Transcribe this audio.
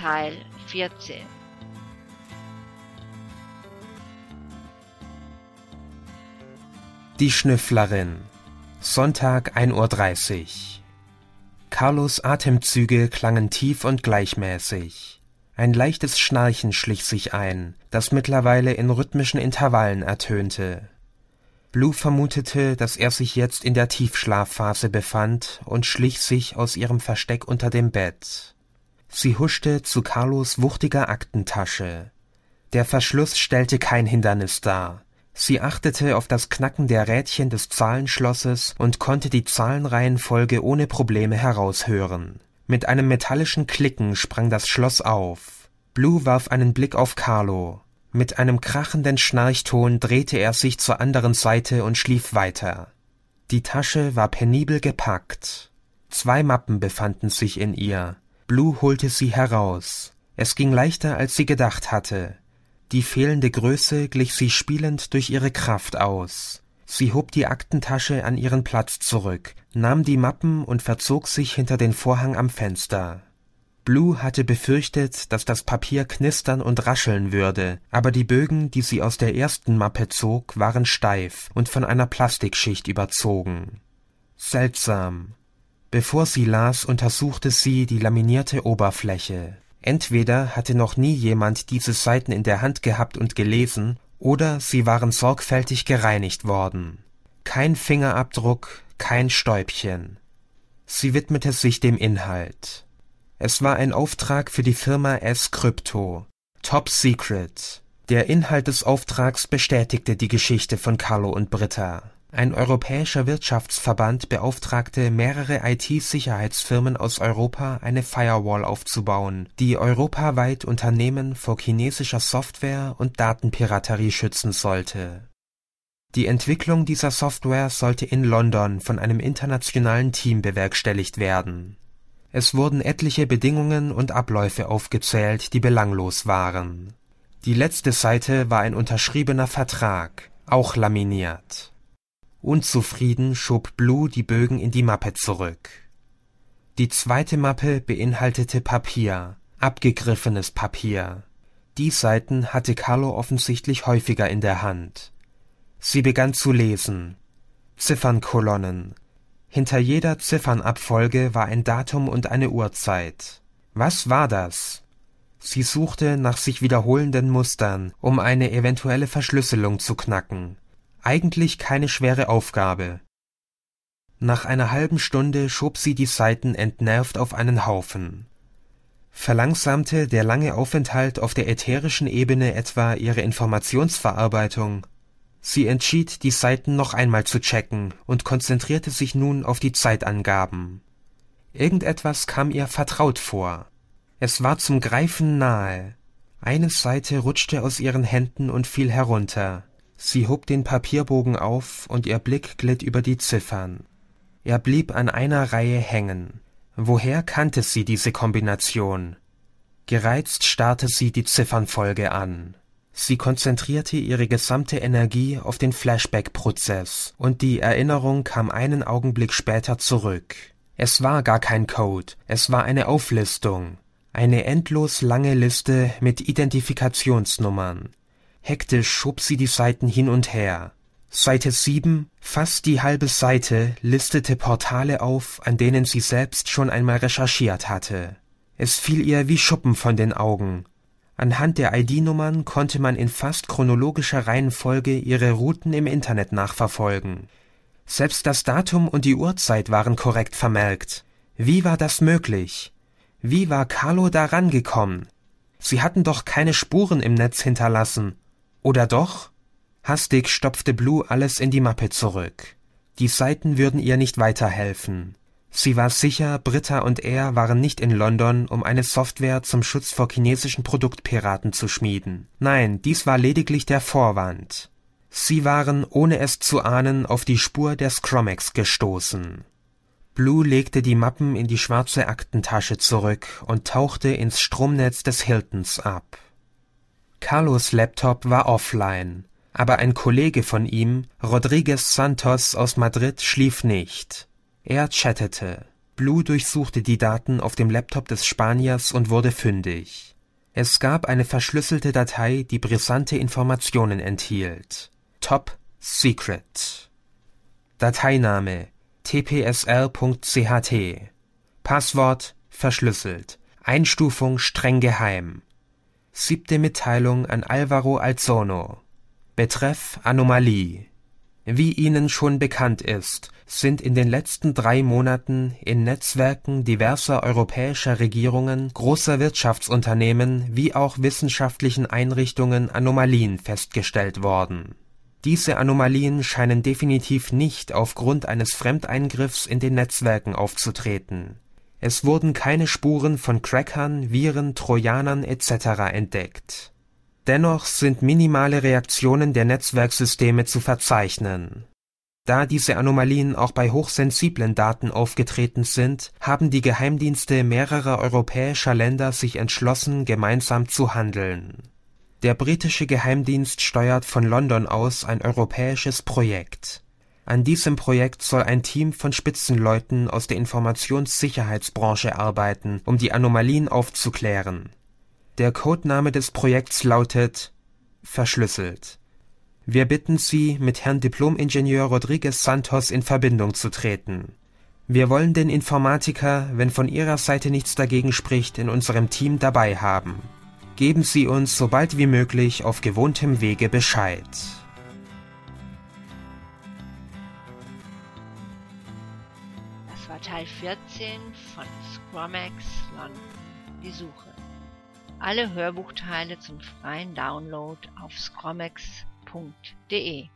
Teil 14. Die Schnüfflerin. Sonntag 1.30 Uhr. Carlos Atemzüge klangen tief und gleichmäßig. Ein leichtes Schnarchen schlich sich ein, das mittlerweile in rhythmischen Intervallen ertönte. Blue vermutete, dass er sich jetzt in der Tiefschlafphase befand und schlich sich aus ihrem Versteck unter dem Bett. Sie huschte zu Carlos wuchtiger Aktentasche. Der Verschluss stellte kein Hindernis dar. Sie achtete auf das Knacken der Rädchen des Zahlenschlosses und konnte die Zahlenreihenfolge ohne Probleme heraushören. Mit einem metallischen Klicken sprang das Schloss auf. Blue warf einen Blick auf Carlo. Mit einem krachenden Schnarchton drehte er sich zur anderen Seite und schlief weiter. Die Tasche war penibel gepackt. Zwei Mappen befanden sich in ihr, Blue holte sie heraus. Es ging leichter, als sie gedacht hatte. Die fehlende Größe glich sie spielend durch ihre Kraft aus. Sie hob die Aktentasche an ihren Platz zurück, nahm die Mappen und verzog sich hinter den Vorhang am Fenster. Blue hatte befürchtet, dass das Papier knistern und rascheln würde, aber die Bögen, die sie aus der ersten Mappe zog, waren steif und von einer Plastikschicht überzogen. Seltsam. Bevor sie las, untersuchte sie die laminierte Oberfläche. Entweder hatte noch nie jemand diese Seiten in der Hand gehabt und gelesen, oder sie waren sorgfältig gereinigt worden. Kein Fingerabdruck, kein Stäubchen. Sie widmete sich dem Inhalt. Es war ein Auftrag für die Firma S Crypto. Top Secret. Der Inhalt des Auftrags bestätigte die Geschichte von Carlo und Britta. Ein europäischer Wirtschaftsverband beauftragte mehrere IT-Sicherheitsfirmen aus Europa, eine Firewall aufzubauen, die europaweit Unternehmen vor chinesischer Software und Datenpiraterie schützen sollte. Die Entwicklung dieser Software sollte in London von einem internationalen Team bewerkstelligt werden. Es wurden etliche Bedingungen und Abläufe aufgezählt, die belanglos waren. Die letzte Seite war ein unterschriebener Vertrag, auch laminiert Unzufrieden schob Blue die Bögen in die Mappe zurück. Die zweite Mappe beinhaltete Papier, abgegriffenes Papier. Die Seiten hatte Carlo offensichtlich häufiger in der Hand. Sie begann zu lesen. Ziffernkolonnen. Hinter jeder Ziffernabfolge war ein Datum und eine Uhrzeit. Was war das? Sie suchte nach sich wiederholenden Mustern, um eine eventuelle Verschlüsselung zu knacken eigentlich keine schwere Aufgabe. Nach einer halben Stunde schob sie die Seiten entnervt auf einen Haufen. Verlangsamte der lange Aufenthalt auf der ätherischen Ebene etwa ihre Informationsverarbeitung? Sie entschied, die Seiten noch einmal zu checken und konzentrierte sich nun auf die Zeitangaben. Irgendetwas kam ihr vertraut vor. Es war zum Greifen nahe. Eine Seite rutschte aus ihren Händen und fiel herunter sie hob den papierbogen auf und ihr blick glitt über die ziffern er blieb an einer reihe hängen woher kannte sie diese kombination gereizt starrte sie die ziffernfolge an sie konzentrierte ihre gesamte energie auf den flashback prozess und die erinnerung kam einen augenblick später zurück es war gar kein code es war eine auflistung eine endlos lange liste mit identifikationsnummern Hektisch schob sie die Seiten hin und her. Seite 7, fast die halbe Seite, listete Portale auf, an denen sie selbst schon einmal recherchiert hatte. Es fiel ihr wie Schuppen von den Augen. Anhand der ID-Nummern konnte man in fast chronologischer Reihenfolge ihre Routen im Internet nachverfolgen. Selbst das Datum und die Uhrzeit waren korrekt vermerkt. Wie war das möglich? Wie war Carlo da rangekommen? Sie hatten doch keine Spuren im Netz hinterlassen, oder doch? Hastig stopfte Blue alles in die Mappe zurück. Die Seiten würden ihr nicht weiterhelfen. Sie war sicher, Britta und er waren nicht in London, um eine Software zum Schutz vor chinesischen Produktpiraten zu schmieden. Nein, dies war lediglich der Vorwand. Sie waren, ohne es zu ahnen, auf die Spur der Scromex gestoßen. Blue legte die Mappen in die schwarze Aktentasche zurück und tauchte ins Stromnetz des Hiltons ab. Carlos Laptop war offline, aber ein Kollege von ihm, Rodriguez Santos aus Madrid, schlief nicht. Er chattete. Blue durchsuchte die Daten auf dem Laptop des Spaniers und wurde fündig. Es gab eine verschlüsselte Datei, die brisante Informationen enthielt. Top Secret. Dateiname tpsl.cht. Passwort verschlüsselt. Einstufung streng geheim. Siebte Mitteilung an Alvaro Alzono. Betreff Anomalie. Wie Ihnen schon bekannt ist, sind in den letzten drei Monaten in Netzwerken diverser europäischer Regierungen, großer Wirtschaftsunternehmen wie auch wissenschaftlichen Einrichtungen Anomalien festgestellt worden. Diese Anomalien scheinen definitiv nicht aufgrund eines Fremdeingriffs in den Netzwerken aufzutreten es wurden keine Spuren von Crackern, Viren, Trojanern etc. entdeckt. Dennoch sind minimale Reaktionen der Netzwerksysteme zu verzeichnen. Da diese Anomalien auch bei hochsensiblen Daten aufgetreten sind, haben die Geheimdienste mehrerer europäischer Länder sich entschlossen, gemeinsam zu handeln. Der britische Geheimdienst steuert von London aus ein europäisches Projekt an diesem Projekt soll ein Team von Spitzenleuten aus der Informationssicherheitsbranche arbeiten, um die Anomalien aufzuklären. Der Codename des Projekts lautet Verschlüsselt. Wir bitten Sie, mit Herrn Diplomingenieur Rodriguez Santos in Verbindung zu treten. Wir wollen den Informatiker, wenn von Ihrer Seite nichts dagegen spricht, in unserem Team dabei haben. Geben Sie uns sobald wie möglich auf gewohntem Wege Bescheid. Quartal 14 von Scromax London Die Suche. Alle Hörbuchteile zum freien Download auf scromax.de